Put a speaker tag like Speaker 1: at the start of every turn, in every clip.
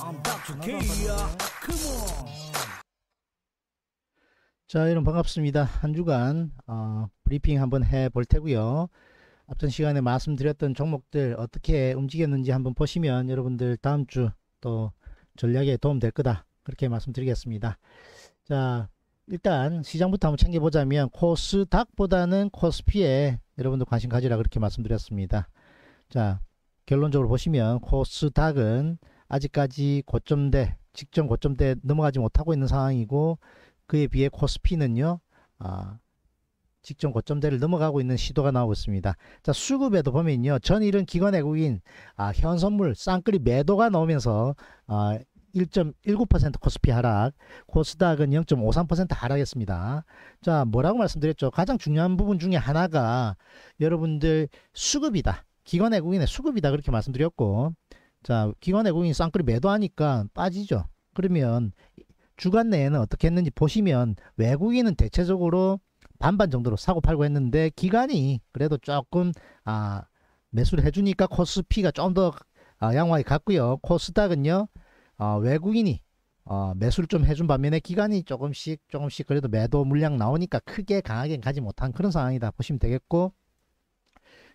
Speaker 1: I'm b a k Come on. 자, 여러분 반갑습니다. 한 주간 어, 브리핑 한번 해 볼 테고요. 앞전 시간에 말씀드렸던 종목들 어떻게 움직였는지 한번 보시면 여러분들 다음 주 또 전략에 도움 될 거다. 그렇게 말씀드리겠습니다. 자, 일단 시장부터 한번 챙겨보자면 코스닥보다는 코스피에 여러분들 관심 가지라 그렇게 말씀드렸습니다. 자, 결론적으로 보시면 코스닥은 아직까지 고점대 직전 고점대 넘어가지 못하고 있는 상황이고 그에 비해 코스피는요 아, 직전 고점대를 넘어가고 있는 시도가 나오고 있습니다. 자 수급에도 보면요 전일은 기관 외국인 아, 현선물 쌍끌이 매도가 나오면서 아, 1.19% 코스피 하락, 코스닥은 0.53% 하락했습니다. 자, 뭐라고 말씀드렸죠? 가장 중요한 부분 중에 하나가 여러분들 수급이다. 기관 외국인의 수급이다. 그렇게 말씀드렸고, 자, 기관 외국인 쌍끌이 매도하니까 빠지죠. 그러면 주간 내에는 어떻게 했는지 보시면 외국인은 대체적으로 반반 정도로 사고 팔고 했는데 기관이 그래도 조금 아 매수를 해주니까 코스피가 좀더 아, 양호하게 갔고요. 코스닥은요 아, 외국인이 어, 매수를 좀 해준 반면에 기간이 조금씩 조금씩 그래도 매도 물량 나오니까 크게 강하게 가지 못한 그런 상황이다 보시면 되겠고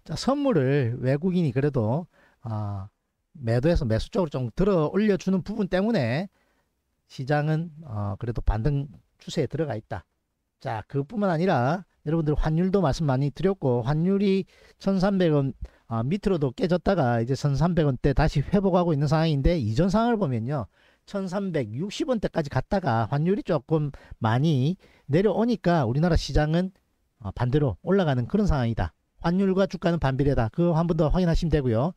Speaker 1: 자 선물을 외국인이 그래도 아 매도에서 매수 쪽으로 좀 들어 올려주는 부분 때문에 시장은 어 그래도 반등 추세에 들어가 있다. 자 그뿐만 것 아니라 여러분들 환율도 말씀 많이 드렸고 환율이 1300원 어 밑으로도 깨졌다가 이제 1300원대 다시 회복하고 있는 상황인데 이전 상황을 보면요 1360원대까지 갔다가 환율이 조금 많이 내려오니까 우리나라 시장은 어 반대로 올라가는 그런 상황이다 환율과 주가는 반비례다 그거 한번 더 확인하시면 되고요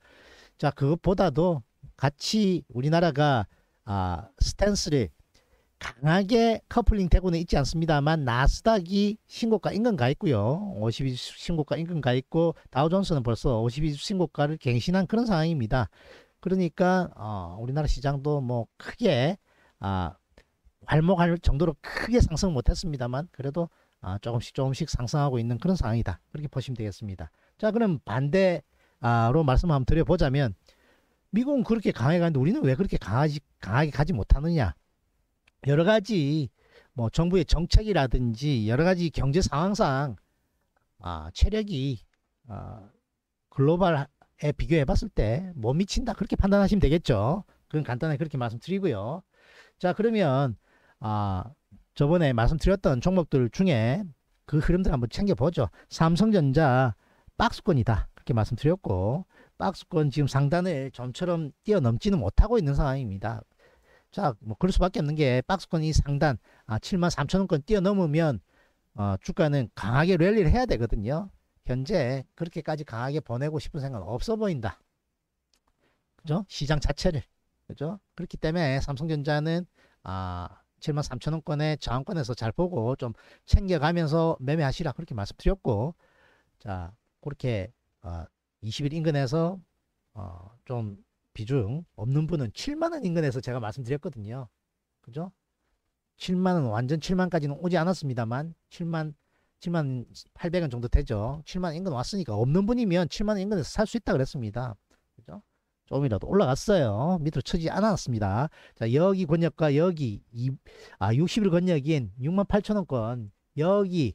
Speaker 1: 자, 그것보다도 같이 우리나라가 아, 스탠스를 강하게 커플링 되고는 있지 않습니다만 나스닥이 신고가 인근 가 있고요. 52주 신고가 인근 가 있고 다우존스는 벌써 52주 신고가를 갱신한 그런 상황입니다. 그러니까 어, 우리나라 시장도 뭐 크게 아, 발목할 정도로 크게 상승 못했습니다만 그래도 아, 조금씩 조금씩 상승하고 있는 그런 상황이다. 그렇게 보시면 되겠습니다. 자 그럼 반대 아로 말씀 한번 드려보자면 미국은 그렇게 강하게 가는데 우리는 왜 그렇게 강하지, 강하게 가지 못하느냐 여러 가지 뭐 정부의 정책이라든지 여러 가지 경제 상황상 아, 체력이 아, 글로벌에 비교해 봤을 때못 뭐 미친다 그렇게 판단하시면 되겠죠 그건 간단하게 그렇게 말씀드리고요 자 그러면 아, 저번에 말씀드렸던 종목들 중에 그 흐름들 한번 챙겨보죠 삼성전자 박스권이다 이렇게 말씀드렸고 박스권 지금 상단을 좀처럼 뛰어넘지는 못하고 있는 상황입니다. 자, 뭐 그럴 수밖에 없는 게 박스권이 상단 아, 7만 3천 원권 뛰어넘으면 어, 주가는 강하게 랠리를 해야 되거든요. 현재 그렇게까지 강하게 보내고 싶은 생각 없어 보인다. 그죠? 시장 자체를. 그죠? 그렇기 때문에 삼성전자는 아, 7만 3천 원권의 저항권에서 잘 보고 좀 챙겨가면서 매매하시라 그렇게 말씀드렸고 자, 그렇게 20일 아, 인근에서 어, 좀 비중 없는 분은 7만원 인근에서 제가 말씀드렸거든요. 그죠? 7만원 완전 7만까지는 오지 않았습니다만 7만 7만 800원 정도 되죠. 7만 인근 왔으니까 없는 분이면 7만 인근에서 살 수 있다 그랬습니다. 그죠? 좀이라도 올라갔어요. 밑으로 쳐지 않았습니다. 자, 여기 권역과 여기 이, 아 60일 권역인 6만 8천원권 여기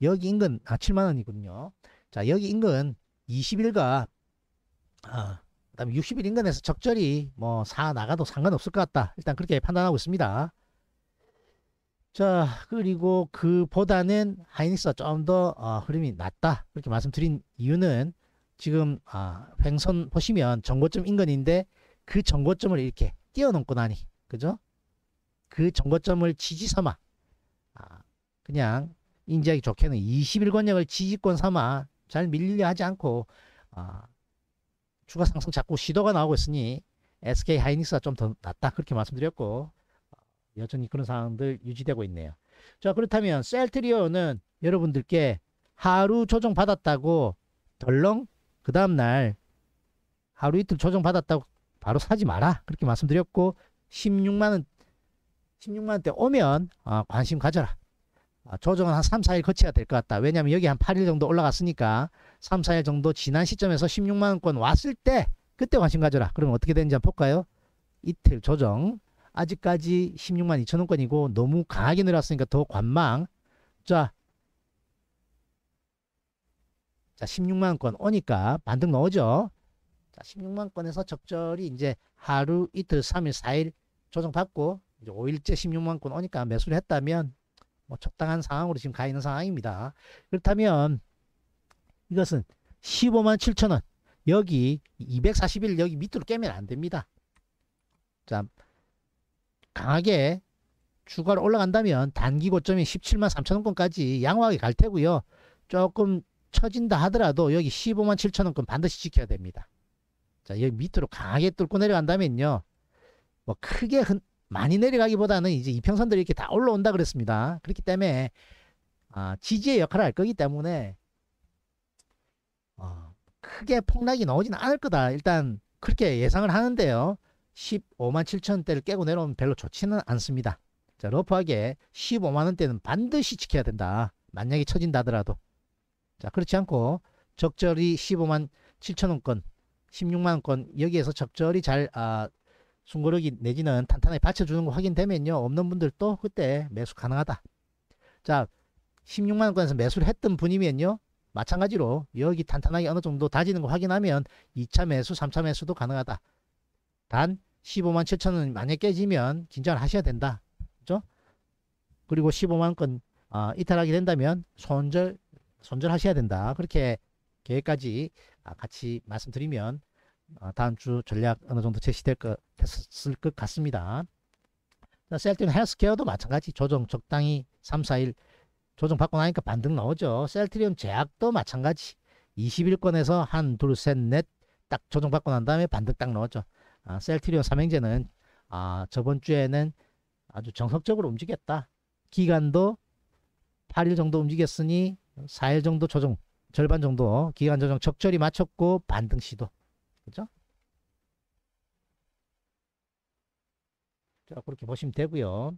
Speaker 1: 여기 인근 아 7만원이군요. 자, 여기 인근 20일과 아, 그다음 60일 인근에서 적절히 뭐 사 나가도 상관없을 것 같다. 일단 그렇게 판단하고 있습니다. 자, 그리고 그보다는 하이닉스가 좀더 어, 흐름이 낮다. 그렇게 말씀드린 이유는 지금 아, 횡선 보시면 정고점 인근인데 그 정고점을 이렇게 뛰어넘고 나니 그죠? 그 정고점을 지지 삼아 아, 그냥 인지하기 좋게는 2 0일권역을 지지권 삼아 잘 밀리려 하지 않고 아, 추가 상승 자꾸 시도가 나오고 있으니 SK 하이닉스가 좀 더 낫다 그렇게 말씀드렸고 아, 여전히 그런 상황들 유지되고 있네요. 자 그렇다면 셀트리오는 여러분들께 하루 조정 받았다고 덜렁 그 다음날 하루 이틀 조정 받았다고 바로 사지 마라 그렇게 말씀드렸고 16만원 16만원대 오면 아, 관심 가져라 아, 조정은 한 3, 4일 거쳐야 될것 같다. 왜냐하면 여기 한 8일 정도 올라갔으니까 3, 4일 정도 지난 시점에서 16만원권 왔을 때 그때 관심 가져라. 그러면 어떻게 되는지 한번 볼까요? 이틀 조정. 아직까지 16만 2천원권이고 너무 강하게 늘었으니까더 관망. 자, 자 16만원권 오니까 반등 넣어죠 자, 16만원권에서 적절히 이제 하루, 이틀, 3일, 4일 조정받고 이제 5일째 16만원권 오니까 매수를 했다면 뭐 적당한 상황으로 지금 가 있는 상황입니다. 그렇다면 이것은 15만 7천 원 여기 241 여기 밑으로 깨면 안 됩니다. 자 강하게 주가로 올라간다면 단기 고점이 17만 3천 원권까지 양호하게 갈 테고요. 조금 처진다 하더라도 여기 15만 7천 원권 반드시 지켜야 됩니다. 자 여기 밑으로 강하게 뚫고 내려간다면요. 뭐 크게 흔, 많이 내려가기보다는 이제 이평선들이 이렇게 다 올라온다 그랬습니다. 그렇기 때문에 아, 지지의 역할을 할 거기 때문에 어, 크게 폭락이 나오진 않을 거다. 일단 그렇게 예상을 하는데요. 15만 7천대를 깨고 내려오면 별로 좋지는 않습니다. 자, 러프하게 15만 원대는 반드시 지켜야 된다. 만약에 처진다 하더라도. 자, 그렇지 않고 적절히 15만 7천 원권, 16만 원권 여기에서 적절히 잘 아, 순고르기 내지는 탄탄하게 받쳐주는 거 확인되면요. 없는 분들도 그때 매수 가능하다. 자 16만원권에서 매수를 했던 분이면요. 마찬가지로 여기 탄탄하게 어느 정도 다지는 거 확인하면 2차 매수, 3차 매수도 가능하다. 단 15만 7천원 만약 깨지면 긴장을 하셔야 된다. 그죠? 그리고 15만원권 어, 아, 이탈하게 된다면 손절, 손절하셔야 된다. 그렇게 계획까지 아, 같이 말씀드리면 아, 다음 주 전략 어느 정도 제시될 것 했을 것 같습니다. 셀틱 헬스케어도 마찬가지 조정 적당히 3, 4일 조정받고 나니까 반등 나오죠. 셀트리온 제약도 마찬가지 2일권에서 한, 둘, 셋, 넷 딱 조정받고 난 다음에 반등 딱 나오죠. 아, 셀트리온 삼행제는 아, 저번 주에는 아주 정석적으로 움직였다. 기간도 8일 정도 움직였으니 4일 정도 조정 절반 정도 기간 조정 적절히 마쳤고 반등 시도 그죠? 자 그렇게 보시면 되고요.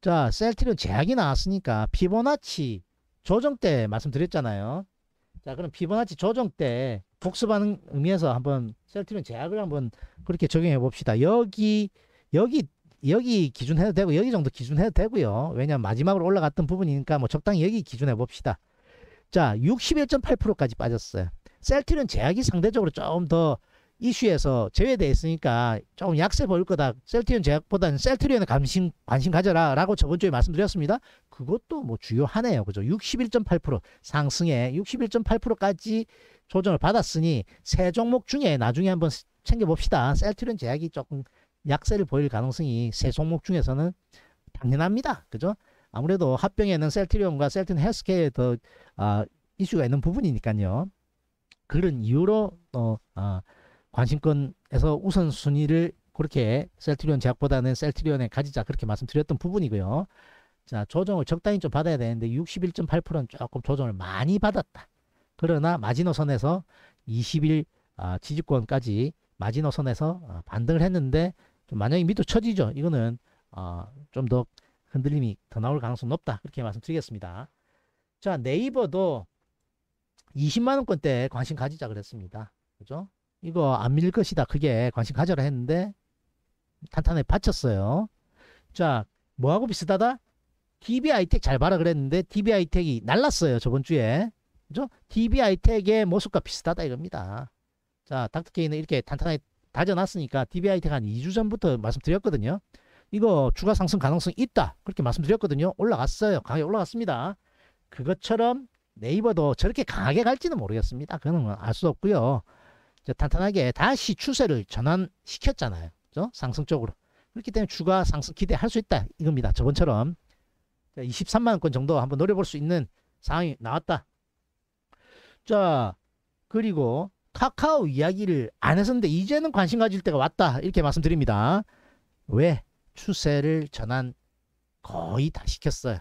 Speaker 1: 자 셀트리온 제약이 나왔으니까 피보나치 조정 때 말씀드렸잖아요. 자 그럼 피보나치 조정 때 복습하는 의미에서 한번 셀트리온 제약을 한번 그렇게 적용해 봅시다. 여기 여기 여기 기준해도 되고 여기 정도 기준해도 되고요. 왜냐면 마지막으로 올라갔던 부분이니까 뭐 적당히 여기 기준해 봅시다. 자 61.8%까지 빠졌어요. 셀틱은 제약이 상대적으로 조금 더 이슈에서 제외돼 있으니까 조금 약세 보일 거다. 셀티은 제약보다는 셀트리온에 관심, 관심 가져라. 라고 저번 주에 말씀드렸습니다. 그것도 뭐 주요하네요. 그죠? 61.8% 상승에 61.8%까지 조정을 받았으니 세 종목 중에 나중에 한번 챙겨봅시다. 셀트리온 제약이 조금 약세를 보일 가능성이 세 종목 중에서는 당연합니다. 그죠? 아무래도 합병에는 셀트리온과 셀트 헬스케어에 더 아, 이슈가 있는 부분이니까요. 그런 이유로 또 어, 관심권에서 우선순위를 그렇게 셀트리온 제약보다는 셀트리온에 가지자 그렇게 말씀드렸던 부분이고요. 자 조정을 적당히 좀 받아야 되는데 61.8%는 조금 조정을 많이 받았다. 그러나 마지노선에서 20일 아, 지지권까지 마지노선에서 아, 반등을 했는데 만약에 밑으로 지죠 이거는 어, 좀더 흔들림이 더 나올 가능성 높다. 그렇게 말씀드리겠습니다. 자 네이버도 20만 원권대 관심 가지자 그랬습니다. 그죠? 이거 안 밀 것이다. 그게 관심 가져라 했는데 탄탄하게 받쳤어요. 자, 뭐하고 비슷하다? DBI텍 잘 봐라 그랬는데 DBI텍이 날랐어요. 저번 주에. 그죠? DBI텍의 모습과 비슷하다 이겁니다. 자, 닥터케이는 이렇게 탄탄하게 다져놨으니까 DBI텍 한 2주 전부터 말씀드렸거든요. 이거 추가 상승 가능성 있다. 그렇게 말씀드렸거든요. 올라갔어요. 강격이 올라갔습니다. 그것처럼 네이버도 저렇게 강하게 갈지는 모르겠습니다. 그는 거알수 뭐 없고요. 저 탄탄하게 다시 추세를 전환시켰잖아요. 그죠? 상승 쪽으로. 그렇기 때문에 주가 상승 기대할 수 있다. 이겁니다. 저번처럼 23만 원권 정도 한번 노려볼 수 있는 상황이 나왔다. 자, 그리고 카카오 이야기를 안 했었는데 이제는 관심 가질 때가 왔다. 이렇게 말씀드립니다. 왜? 추세를 전환 거의 다 시켰어요.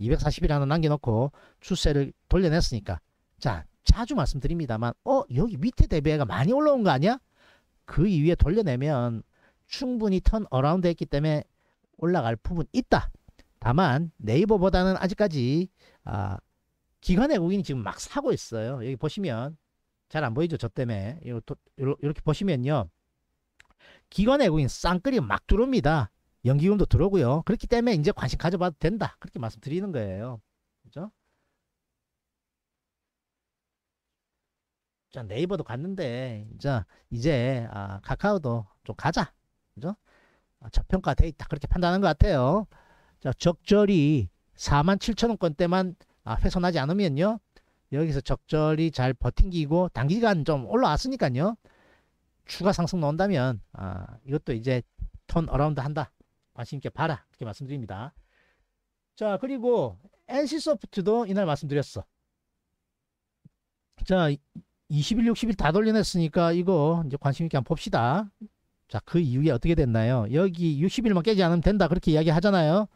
Speaker 1: 240일 하나 남겨놓고 추세를 돌려냈으니까 자 자주 말씀드립니다만 어 여기 밑에 대비해가 많이 올라온 거 아니야? 그 이후에 돌려내면 충분히 턴 어라운드 했기 때문에 올라갈 부분 있다. 다만 네이버보다는 아직까지 아, 기관 외국인이 지금 막 사고 있어요. 여기 보시면 잘 안 보이죠? 저 때문에 이렇게 보시면요. 기관 외국인 쌍끌이 막 들어옵니다. 연기금도 들어오고요. 그렇기 때문에 이제 관심 가져봐도 된다. 그렇게 말씀드리는 거예요. 그죠? 자, 네이버도 갔는데, 이제, 이제, 아, 카카오도 좀 가자. 그죠? 아, 저평가돼 있다. 그렇게 판단하는 것 같아요. 자, 적절히 4 7 0 0 0원권때만 아, 훼손하지 않으면요. 여기서 적절히 잘버틴기고 단기간 좀 올라왔으니까요. 추가 상승 나온다면 아, 이것도 이제 턴 어라운드 한다. 관심 있게 봐라. 이렇게 말씀드립니다. 자, 그리고 NC소프트도 이날 말씀드렸어. 자, 20일, 60일 다 돌려냈으니까 이거 이제 관심 있게 한번 봅시다. 자, 그 이후에 어떻게 됐나요? 여기 60일만 깨지 않으면 된다. 그렇게 이야기 하잖아요.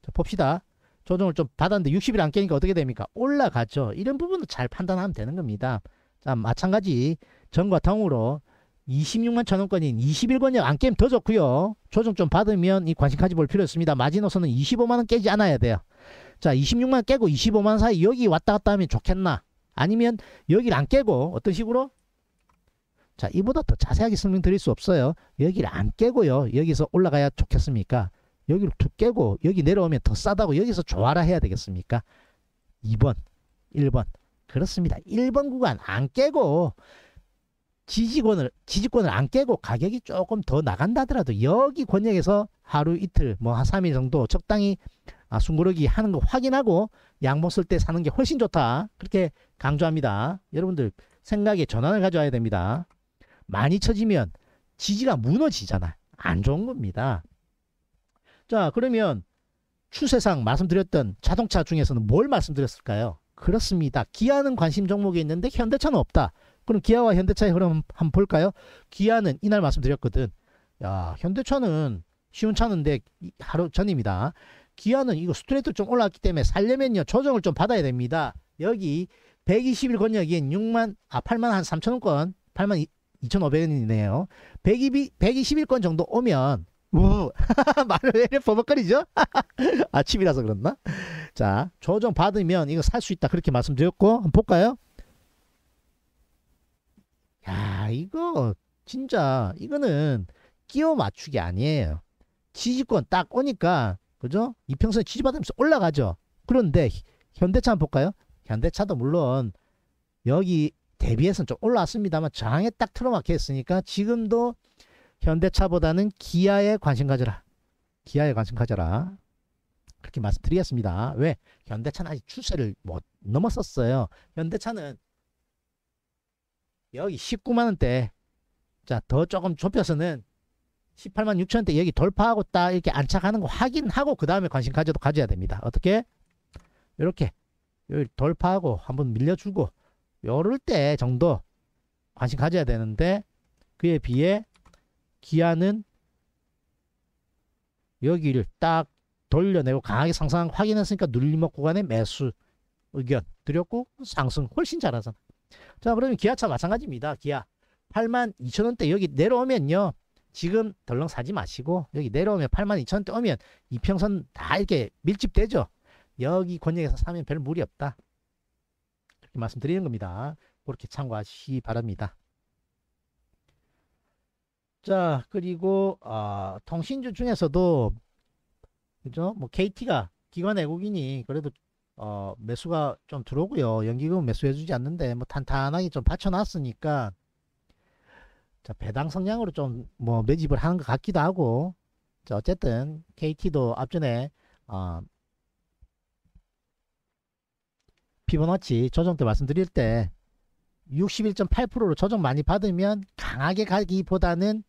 Speaker 1: 자, 봅시다. 조정을 좀 받았는데 60일 안 깨니까 어떻게 됩니까? 올라가죠. 이런 부분도 잘 판단하면 되는 겁니다. 자, 마찬가지 전과 통으로 26만 천원권인 21권역 안 깨면 더 좋고요. 조정 좀 받으면 이관심가지볼 필요 있습니다 마지노선은 25만원 깨지 않아야 돼요. 자 26만 깨고 25만 사이 여기 왔다 갔다 하면 좋겠나 아니면 여기를 안 깨고 어떤 식으로 자 이보다 더 자세하게 설명드릴 수 없어요. 여기를 안 깨고요. 여기서 올라가야 좋겠습니까? 여기를 툭 깨고 여기 내려오면 더 싸다고 여기서 좋아라 해야 되겠습니까? 2번 1번 그렇습니다. 1번 구간 안 깨고 지지권을지지권을안 깨고 가격이 조금 더 나간다더라도 여기 권역에서 하루 이틀 뭐 한 3일 정도 적당히 아, 숨고르기 하는 거 확인하고 양복 쓸때 사는 게 훨씬 좋다. 그렇게 강조합니다. 여러분들 생각에 전환을 가져와야 됩니다. 많이 쳐지면 지지가 무너지잖아. 안 좋은 겁니다. 자, 그러면 추세상 말씀드렸던 자동차 중에서는 뭘 말씀드렸을까요? 그렇습니다. 기아는 관심 종목이 있는데 현대차는 없다. 그럼 기아와 현대차의 흐름 한번 볼까요? 기아는 이날 말씀드렸거든. 야, 현대차는 쉬운 차는데 하루 전입니다. 기아는 이거 스트레이트 좀 올라왔기 때문에 살려면요 조정을 좀 받아야 됩니다. 여기 1 2 0일 권역인 6만 아 8만 한 3천 원권 8만 2,500원이네요. 120, 일권 정도 오면 우 말을 왜 이렇게 버벅거리죠? 아침이라서 그렇나? 자 조정 받으면 이거 살 수 있다 그렇게 말씀드렸고 한번 볼까요? 야, 이거 진짜 이거는 끼워 맞추기 아니에요. 지지권 딱 오니까 그죠? 이평선 지지받으면서 올라가죠. 그런데 현대차 한번 볼까요? 현대차도 물론 여기 대비해서는 좀 올라왔습니다만 장에 딱 틀어막혀 있으니까 지금도 현대차보다는 기아에 관심 가져라. 기아에 관심 가져라. 그렇게 말씀드리겠습니다. 왜? 현대차는 아직 추세를 못 넘었었어요. 현대차는 여기 19만원대 자더 조금 좁혀서는 18만 6천원대 여기 돌파하고 딱 이렇게 안착하는 거 확인하고 그 다음에 관심 가져도 가져야 됩니다 어떻게 이렇게 여기 돌파하고 한번 밀려주고 요럴 때 정도 관심 가져야 되는데 그에 비해 기아는 여기를 딱 돌려내고 강하게 상상 확인했으니까 눌림목 구간에 매수 의견 드렸고 상승 훨씬 잘하잖아 자 그러면 기아차 마찬가지입니다. 기아 8 2 0 0 0원대 여기 내려오면요. 지금 덜렁 사지 마시고 여기 내려오면 8 2 0 0 0원대 오면 이평선 다 이렇게 밀집되죠. 여기 권역에서 사면 별 무리 없다. 이렇게 말씀드리는 겁니다. 그렇게 참고하시기 바랍니다. 자 그리고 어, 통신주 중에서도 그죠? 뭐 KT가 기관 외국인이 그래도 어, 매수가 좀 들어오고요. 연기금 매수해주지 않는데 뭐 탄탄하게 좀 받쳐놨으니까 자, 배당 성향으로 좀 뭐 매집을 하는 것 같기도 하고 자, 어쨌든 KT도 앞전에 어, 피보너치 조정 때 말씀드릴 때 61.8%로 조정 많이 받으면 강하게 가기보다는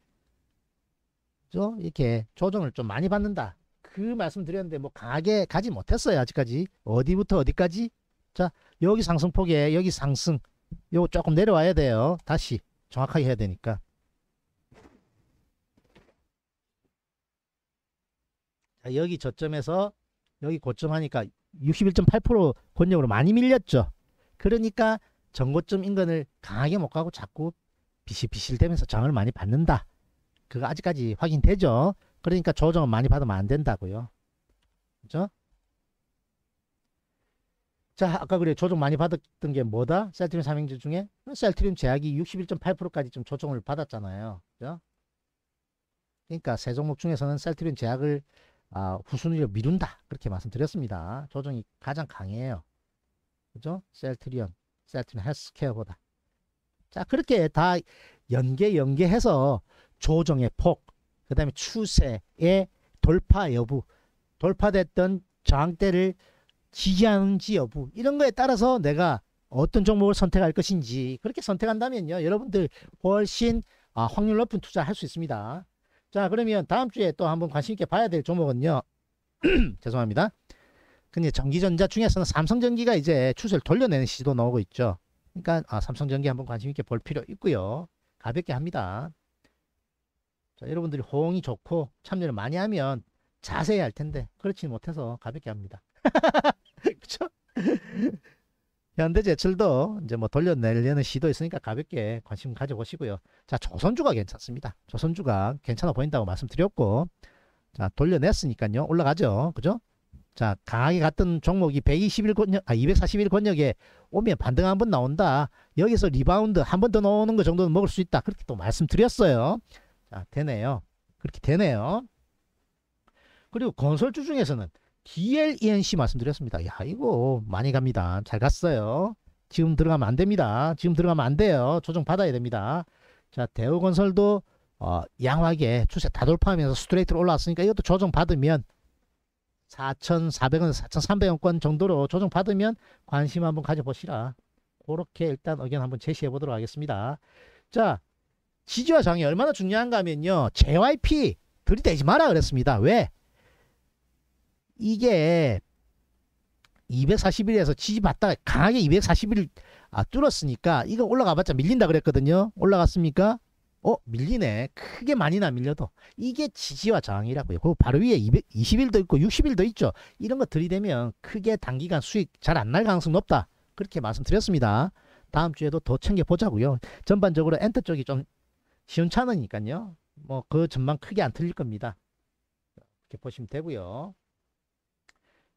Speaker 1: 좀 이렇게 조정을 좀 많이 받는다. 그 말씀드렸는데 뭐 강하게 가지 못했어요 아직까지 어디부터 어디까지 자 여기 상승폭에 여기 상승 요거 조금 내려와야 돼요 다시 정확하게 해야 되니까 자 여기 저점에서 여기 고점하니까 61.8% 권역으로 많이 밀렸죠 그러니까 전고점 인근을 강하게 못 가고 자꾸 비실비실 되면서 장을 많이 받는다 그거 아직까지 확인되죠 그러니까 조정을 많이 받으면 안 된다고요. 그죠? 자, 아까 그래 조정 많이 받았던 게 뭐다? 셀트리 삼행제 중에 셀트리 제약이 61.8%까지 좀 조정을 받았잖아요. 그죠? 그러니까 세 종목 중에서는 셀트리 제약을 아, 후순위로 미룬다. 그렇게 말씀드렸습니다. 조정이 가장 강해요. 그죠? 셀트리온, 셀트리온 헬스케어보다. 자, 그렇게 다 연계 연계해서 조정의 그 다음에 추세의 돌파 여부, 돌파됐던 저항대를 지지하는지 여부 이런 거에 따라서 내가 어떤 종목을 선택할 것인지 그렇게 선택한다면요 여러분들 훨씬 아, 확률 높은 투자 할수 있습니다 자 그러면 다음 주에 또 한번 관심 있게 봐야 될 종목은요 죄송합니다 근데 전기전자 중에서는 삼성전기가 이제 추세를 돌려내는 시도 나오고 있죠 그러니까 아, 삼성전기 한번 관심 있게 볼 필요 있고요 가볍게 합니다 자, 여러분들이 호응이 좋고 참여를 많이 하면 자세히 할 텐데 그렇지 못해서 가볍게 합니다. 그렇죠? 현대제철도 이제 뭐 돌려내려는 시도 있으니까 가볍게 관심 가져보시고요. 자, 조선주가 괜찮습니다. 조선주가 괜찮아 보인다고 말씀드렸고, 자, 돌려냈으니까요. 올라가죠. 그죠? 자, 강하게 갔던 종목이 121권역, 아, 241권역에 오면 반등 한번 나온다. 여기서 리바운드 한 번 더 나오는 거 정도는 먹을 수 있다. 그렇게 또 말씀드렸어요. 자, 되네요. 그렇게 되네요. 그리고 건설주 중에서는 DLENC 말씀드렸습니다. 야, 이거 많이 갑니다. 잘 갔어요. 지금 들어가면 안 됩니다. 지금 들어가면 안 돼요. 조정 받아야 됩니다. 자, 대우건설도 어, 양호하게 추세 다 돌파하면서 스트레이트로 올라왔으니까 이것도 조정 받으면 4,400원, 4,300원권 정도로 조정 받으면 관심 한번 가져보시라. 그렇게 일단 의견 한번 제시해 보도록 하겠습니다. 자, 지지와 장이 얼마나 중요한가 하면요. JYP 들이대지 마라 그랬습니다. 왜? 이게 241에서 지지받다가 강하게 241을 아, 뚫었으니까 이거 올라가봤자 밀린다 그랬거든요. 올라갔습니까? 어 밀리네. 크게 많이나 밀려도 이게 지지와 저항이라고요. 그리고 바로 위에 2 0일도 있고 60일도 있죠. 이런 거 들이대면 크게 단기간 수익 잘 안 날 가능성 높다. 그렇게 말씀드렸습니다. 다음 주에도 더 챙겨보자고요. 전반적으로 엔터 쪽이 좀 시원찮으니까요. 뭐 그 전망 크게 안 틀릴 겁니다. 이렇게 보시면 되고요.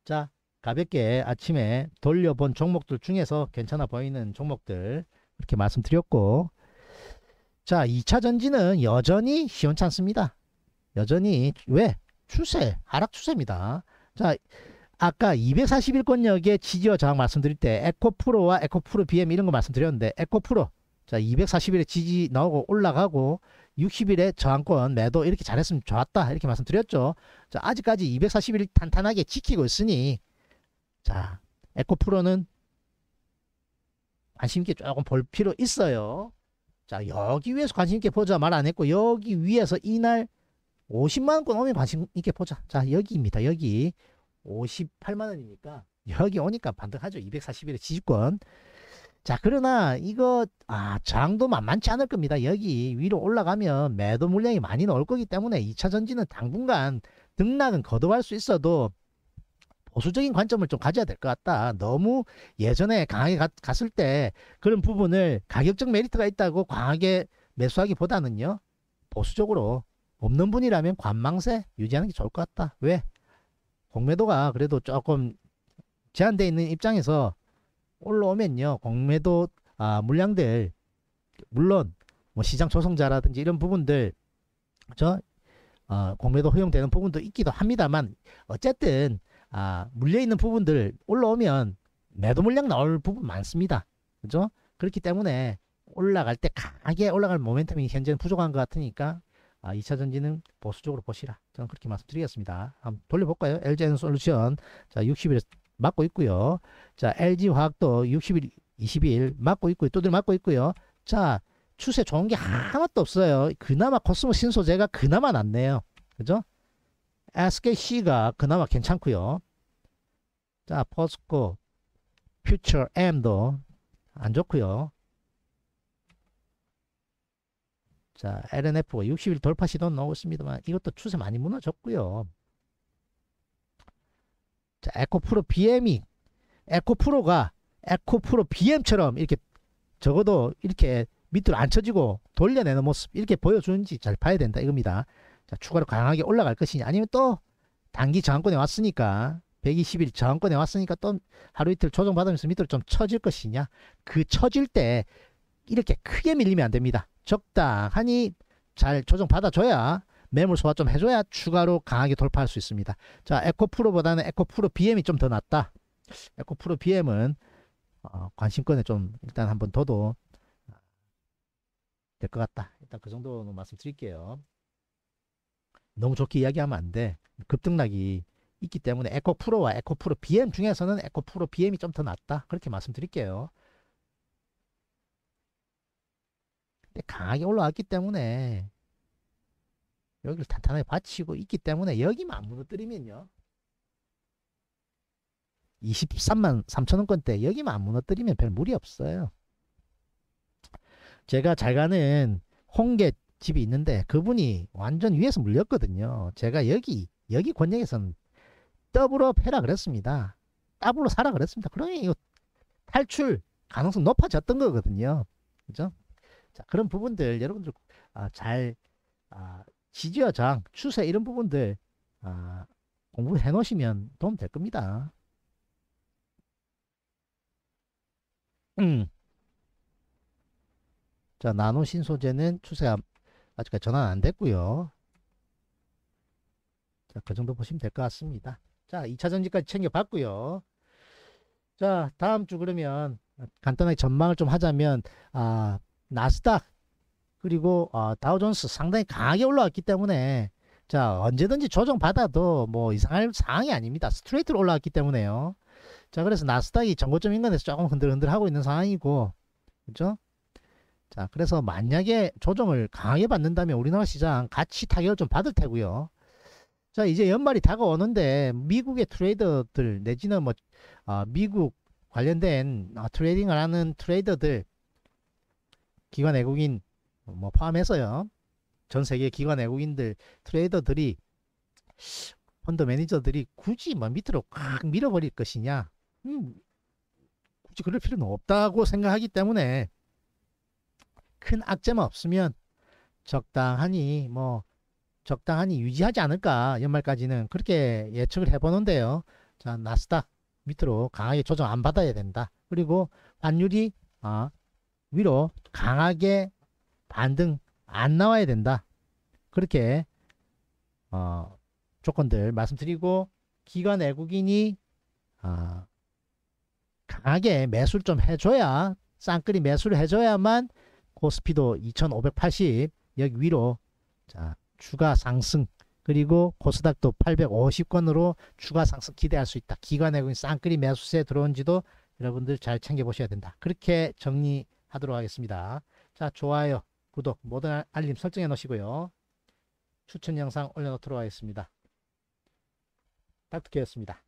Speaker 1: 자, 가볍게 아침에 돌려본 종목들 중에서 괜찮아 보이는 종목들 이렇게 말씀드렸고 자 2차전지는 여전히 시원찮습니다. 여전히 왜? 추세, 하락 추세입니다. 자 아까 241권역의 지지어 저항 말씀드릴 때 에코프로와 에코프로 BM 이런 거 말씀드렸는데 에코프로 자 240일에 지지 나오고 올라가고 60일에 저항권 매도 이렇게 잘했으면 좋았다 이렇게 말씀드렸죠. 자 아직까지 241 0 탄탄하게 지키고 있으니 자 에코프로는 관심 있게 조금 볼 필요 있어요. 자 여기 위에서 관심 있게 보자 말 안 했고 여기 위에서 이날 50만원권 오면 관심 있게 보자. 자 여기입니다. 여기 58만원이니까 여기 오니까 반등하죠. 2 4 0일에 지지권. 자 그러나 이거 아 저항도 만만치 않을 겁니다. 여기 위로 올라가면 매도 물량이 많이 나올 거기 때문에 2차 전지는 당분간 등락은 거듭할 수 있어도 보수적인 관점을 좀 가져야 될 것 같다. 너무 예전에 강하게 갔, 을때 그런 부분을 가격적 메리트가 있다고 강하게 매수하기보다는요. 보수적으로 없는 분이라면 관망세 유지하는 게 좋을 것 같다. 왜? 공매도가 그래도 조금 제한되어 있는 입장에서 올라오면요 공매도 아, 물량들 물론 뭐 시장 조성자라든지 이런 부분들 저 어, 공매도 허용되는 부분도 있기도 합니다만 어쨌든 아, 물려 있는 부분들 올라오면 매도 물량 나올 부분 많습니다. 그죠? 그렇기 때문에 올라갈 때 강하게 올라갈 모멘텀이 현재는 부족한 것 같으니까 아, 2차 전지는 보수적으로 보시라. 저는 그렇게 말씀드리겠습니다. 한번 돌려볼까요? LGN 솔루션. 자, 60일 맞고 있고요. 자, LG 화학도 60일, 22일 맞고 있고요. 또들 맞고 있고요. 자, 추세 좋은 게 하나도 없어요. 그나마 코스모 신소재가 그나마 낫네요. 그죠? SKC가 그나마 괜찮고요. 자, 포스코 퓨처 M도 안 좋고요. 자, LNF가 60일 돌파 시도 나오고 있습니다만 이것도 추세 많이 무너졌고요. 자, 에코프로 BM이 에코프로가 에코프로 BM처럼 이렇게 적어도 이렇게 밑으로 안 쳐지고 돌려내는 모습 이렇게 보여주는지 잘 봐야 된다 이겁니다. 자, 추가로 강하게 올라갈 것이냐 아니면 또 단기 저항권에 왔으니까 120일 저항권에 왔으니까 또 하루 이틀 조정받으면서 밑으로 좀 처질 것이냐 그 처질 때 이렇게 크게 밀리면 안 됩니다 적당하니 잘 조정받아줘야 매물 소화 좀 해줘야 추가로 강하게 돌파할 수 있습니다. 자, 에코프로보다는 에코프로 BM이 좀 더 낫다. 에코프로 BM은 어, 관심권에 좀 일단 한번 둬도될것 아, 같다. 일단 그정도는 말씀드릴게요. 너무 좋게 이야기하면 안 돼. 급등락이 있기 때문에 에코프로와 에코프로 BM 중에서는 에코프로 BM이 좀 더 낫다. 그렇게 말씀드릴게요. 강하게 올라왔기 때문에 여기를 탄탄하게 받치고 있기 때문에 여기만 안 무너뜨리면요. 23만 3천원권대 여기만 안 무너뜨리면 별 무리 없어요. 제가 잘 가는 홍계 집이 있는데 그분이 완전 위에서 물렸거든요. 제가 여기 여기 권역에서는 더블로 패라 그랬습니다. 더블로 사라 그랬습니다. 그러니 이거 탈출 가능성 높아졌던 거거든요. 그죠? 자, 그런 부분들 여러분들 아, 잘 아, 지지와 장, 추세 이런 부분들 아, 공부해 놓으시면 도움 될 겁니다. 음. 자, 나노 신소재는 추세 가 아직까지 전환 안 됐고요. 자, 그 정도 보시면 될 것 같습니다. 자, 2차 전지까지 챙겨봤고요. 자, 다음 주 그러면 간단하게 전망을 좀 하자면 아, 나스닥 그리고 어, 다우존스 상당히 강하게 올라왔기 때문에 자 언제든지 조정받아도 뭐 이상할 상황이 아닙니다. 스트레이트로 올라왔기 때문에요. 자 그래서 나스닥이 정고점 인근에서 조금 흔들흔들 하고 있는 상황이고 그죠? 자 그래서 만약에 조정을 강하게 받는다면 우리나라 시장 같이 타격을 좀 받을 테고요. 자 이제 연말이 다가오는데 미국의 트레이더들 내지는 뭐 어, 미국 관련된 어, 트레이딩을 하는 트레이더들 기관 외국인 뭐 포함해서요. 전 세계 기관 외국인들 트레이더들이 펀드 매니저들이 굳이 뭐 밑으로 꽉 밀어버릴 것이냐? 음, 굳이 그럴 필요는 없다고 생각하기 때문에 큰 악재만 없으면 적당하니 뭐 적당하니 유지하지 않을까 연말까지는 그렇게 예측을 해보는데요. 자 나스닥 밑으로 강하게 조정 안 받아야 된다. 그리고 환율이 아, 위로 강하게 반등 안 나와야 된다. 그렇게 어, 조건들 말씀드리고 기관 외국인이 어, 강하게 매수를 좀 해줘야 쌍끌이 매수를 해줘야만 코스피도 2580 여기 위로 자 추가 상승 그리고 코스닥도 8 5 0건으로 추가 상승 기대할 수 있다. 기관 외국인 쌍끌이 매수세 들어온지도 여러분들 잘 챙겨보셔야 된다. 그렇게 정리하도록 하겠습니다. 자 좋아요 구독, 모든 알림 설정해 놓으시고요. 추천 영상 올려놓도록 하겠습니다. 닥터케였습니다.